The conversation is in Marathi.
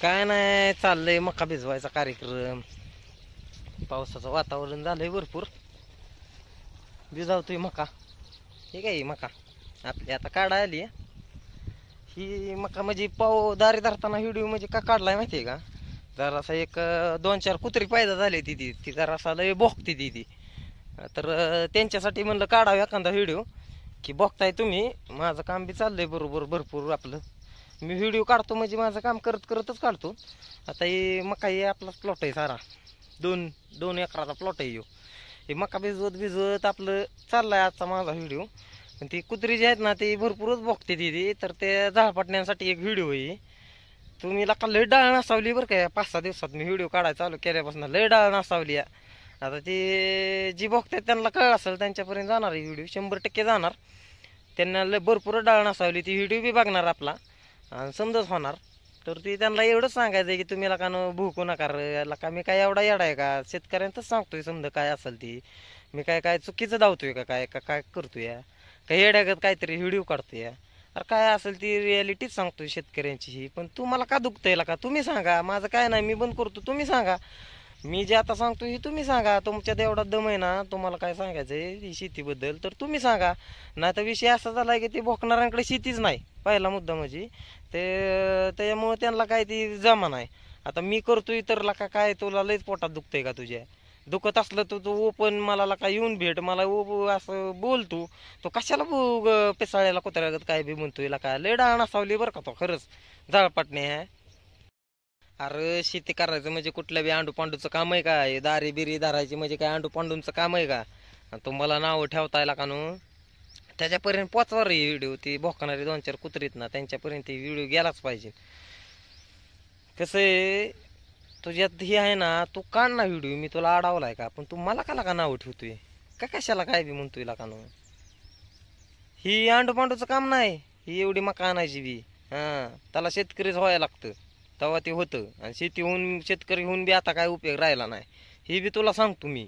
काय नाही चाललंय मका भिजवायचा कार्यक्रम पावसाचं वातावरण झालंय भरपूर भिजावतोय मका हे काय मका आपली आता काढा आली ही मका म्हणजे पाव दारी धरताना व्हिडिओ म्हणजे का काढलाय माहितीये का जरासा एक दोन चार कुत्री पायदा झाली ती ती ती जरासा लय ती ती तर त्यांच्यासाठी म्हणलं काढावं एखादा व्हिडिओ की बघताय तुम्ही माझं काम बी चाललंय बरोबर भरपूर आपलं मी व्हिडिओ काढतो म्हणजे माझं काम करत करतच काढतो आता हे मका हे आपलाच प्लॉट आहे सारा दोन दोन एकराचा प्लॉट आहे यो हे मका भिजवत भिजवत आपलं चाललाय आजचा माझा व्हिडिओ पण ती कुत्री जी आहेत ना ती भरपूरच बघते ती तर ते झाडपटण्यांसाठी एक व्हिडिओ आहे तुम्ही लाका लय डाळ नसावली बरं काय पाच सहा दिवसात मी व्हिडिओ काढायला चालू केल्यापासून लय डाळ नसावली आता ती जी बघतात त्यांना कळ असेल त्यांच्यापर्यंत जाणार आहे व्हिडिओ शंभर टक्के जाणार त्यांना लय भरपूर डाळ नसावली ती व्हिडिओ बी बघणार आपला आणि समजाच होणार तर ते त्यांना एवढंच सांगायचं की तुम्ही लका भूकू नका लका मी काय एवढा येडा आहे का शेतकऱ्यांतच सांगतोय समजा काय असेल ती मी काय काय चुकीचं धावतोय का काय का काय करतोय काय येड्यागत काहीतरी व्हिडिओ काढतोय अरे काय असेल ती रियालिटीच सांगतोय शेतकऱ्यांची ही पण तुम्हाला का दुखतंय लका तुम्ही सांगा माझं काय नाही मी बंद करतो तुम्ही सांगा मी जे आता सांगतो हे तुम्ही सांगा तुमच्यात एवढा दम आहे ना तुम्हाला काय सांगायचं आहे शेतीबद्दल तर तुम्ही सांगा नाही तर विषय असा झाला की ते भोकणाऱ्यांकडे शेतीच नाही पहिला मुद्दा म्हणजे ते त्याच्यामुळं त्यांना काय ती जमा नाही आता मी करतो इतरला का काय तुला लय पोटात दुखतंय का तुझ्या दुखत असलं तर तू ओपन मला काय येऊन भेट मला ओ असं बोलतो तो कशाला बो पिसाळ्याला कुत्र्यागत काय बी म्हणतोय काय लय डाळ असावली बरं का तो खरंच जळपाटणे आहे अरे शेती करायचं म्हणजे कुठल्या बी आंडू पांडूचं काम आहे का दारी बिरी धारायची म्हणजे काय आंडू पांडूंचं काम आहे का तुम्हाला नाव ठेवतायला का नू त्याच्यापर्यंत पोचणार ही व्हिडिओ ती भोकणारे दोन चार कुत्रीत ना त्यांच्यापर्यंत व्हिडिओ गेलाच पाहिजे कसं तुझ्यात हे आहे ना तू काढ ना व्हिडिओ मी तुला आडावला आहे का पण तू मला काला का नाव ठेवतोय का कशाला काय बी म्हणतोय का नाव ही आंडूपांडूचं काम नाही ही एवढी मका आणायची बी हां त्याला शेतकरीच व्हायला लागतं तेव्हा ते होतं आणि शेती होऊन शेतकरी होऊन बी आता काय उपयोग राहिला नाही हे बी तुला सांगतो मी